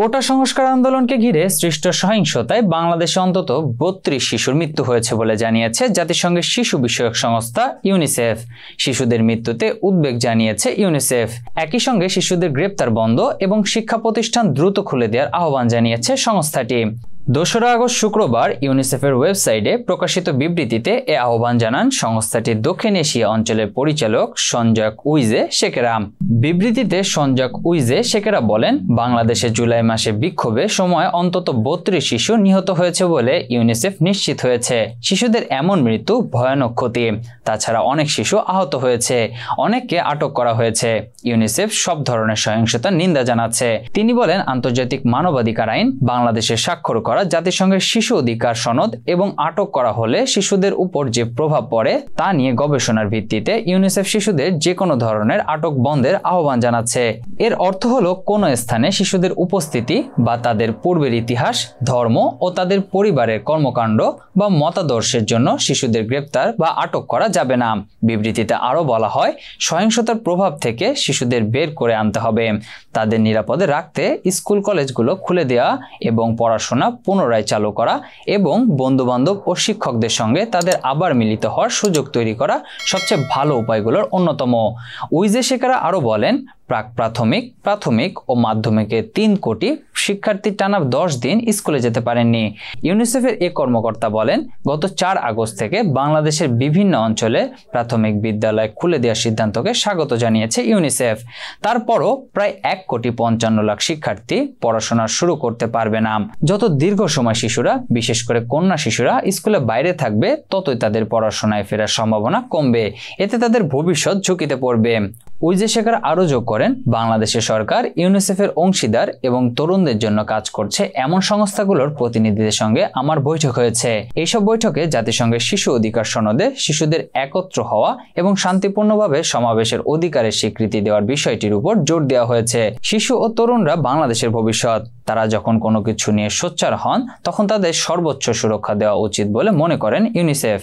কোটা সংস্কার আন্দোলনকে ঘিরে সৃষ্ট সহিংসতায় বাংলাদেশে অন্তত বত্রিশ শিশুর মৃত্যু হয়েছে বলে জানিয়েছে জাতিসংঘের শিশু বিষয়ক সংস্থা ইউনিসেফ শিশুদের মৃত্যুতে উদ্বেগ জানিয়েছে ইউনিসেফ একই সঙ্গে শিশুদের গ্রেপ্তার বন্ধ এবং শিক্ষা প্রতিষ্ঠান দ্রুত খুলে দেওয়ার আহ্বান জানিয়েছে সংস্থাটি দোসরা আগস্ট শুক্রবার ইউনিসেফের ওয়েবসাইটে প্রকাশিত বিবৃতিতে এ আহ্বান জানান সংস্থাটির দক্ষিণ এশিয়া অঞ্চলের পরিচালক সঞ্জয় উইজে শেখেরা বিবৃতিতে সঞ্জয় উইজে শেখেরা বলেন বাংলাদেশে জুলাই মাসে বিক্ষোভে সময় অন্তত বত্রিশ শিশু নিহত হয়েছে বলে ইউনিসেফ নিশ্চিত হয়েছে শিশুদের এমন মৃত্যু ভয়ানক ক্ষতি তাছাড়া অনেক শিশু আহত হয়েছে অনেককে আটক করা হয়েছে ইউনিসেফ সব ধরনের সহিংসতা নিন্দা জানাচ্ছে তিনি বলেন আন্তর্জাতিক মানবাধিকার আইন বাংলাদেশে স্বাক্ষর করা করা জাতিসংঘের শিশু অধিকার সনদ এবং আটক করা হলে শিশুদের উপর যে প্রভাব পড়ে তা নিয়ে গবেষণার ভিত্তিতে ইউনিসেফ শিশুদের যে কোনো ধরনের আটক বন্ধের আহ্বান জানাচ্ছে এর অর্থ হলো কোনো স্থানে শিশুদের উপস্থিতি বা তাদের পূর্বের ইতিহাস ধর্ম ও তাদের পরিবারের কর্মকাণ্ড বা মতাদর্শের জন্য শিশুদের গ্রেপ্তার বা আটক করা যাবে না বিবৃতিতে আরও বলা হয় সহিংসতার প্রভাব থেকে শিশুদের বের করে আনতে হবে তাদের নিরাপদে রাখতে স্কুল কলেজগুলো খুলে দেওয়া এবং পড়াশোনা পুনরায় চালু করা এবং বন্ধুবান্ধব ও শিক্ষকদের সঙ্গে তাদের আবার মিলিত হওয়ার সুযোগ তৈরি করা সবচেয়ে ভালো উপায়গুলোর অন্যতম উইজে শেখারা আরও বলেন প্রাক প্রাথমিক প্রাথমিক ও মাধ্যমিকে তিন কোটি শিক্ষার্থী টানা দশ দিন স্কুলে যেতে পারেননি ইউনিসেফের এ কর্মকর্তা বলেন গত চার আগস্ট থেকে বাংলাদেশের বিভিন্ন অঞ্চলে প্রাথমিক বিদ্যালয় খুলে দেওয়ার সিদ্ধান্তকে স্বাগত জানিয়েছে ইউনিসেফ তারপরও প্রায় এক কোটি পঞ্চান্ন লাখ শিক্ষার্থী পড়াশোনা শুরু করতে পারবে না যত দীর্ঘ সময় শিশুরা বিশেষ করে কন্যা শিশুরা স্কুলে বাইরে থাকবে ততই তাদের পড়াশোনায় ফেরার সম্ভাবনা কমবে এতে তাদের ভবিষ্যৎ ঝুঁকিতে পড়বে ওইজে শেখার আরও যোগ করেন বাংলাদেশের সরকার ইউনিসেফের অংশীদার এবং তরুণদের জন্য কাজ করছে এমন সংস্থাগুলোর প্রতিনিধিদের সঙ্গে আমার বৈঠক হয়েছে এইসব বৈঠকে জাতিসংঘের শিশু অধিকার সনদে শিশুদের একত্র হওয়া এবং শান্তিপূর্ণভাবে সমাবেশের অধিকারের স্বীকৃতি দেওয়ার বিষয়টির উপর জোর দেওয়া হয়েছে শিশু ও তরুণরা বাংলাদেশের ভবিষ্যৎ তারা যখন কোনো কিছু নিয়ে সোচ্চার হন তখন তাদের সর্বোচ্চ সুরক্ষা দেওয়া উচিত বলে মনে করেন ইউনিসেফ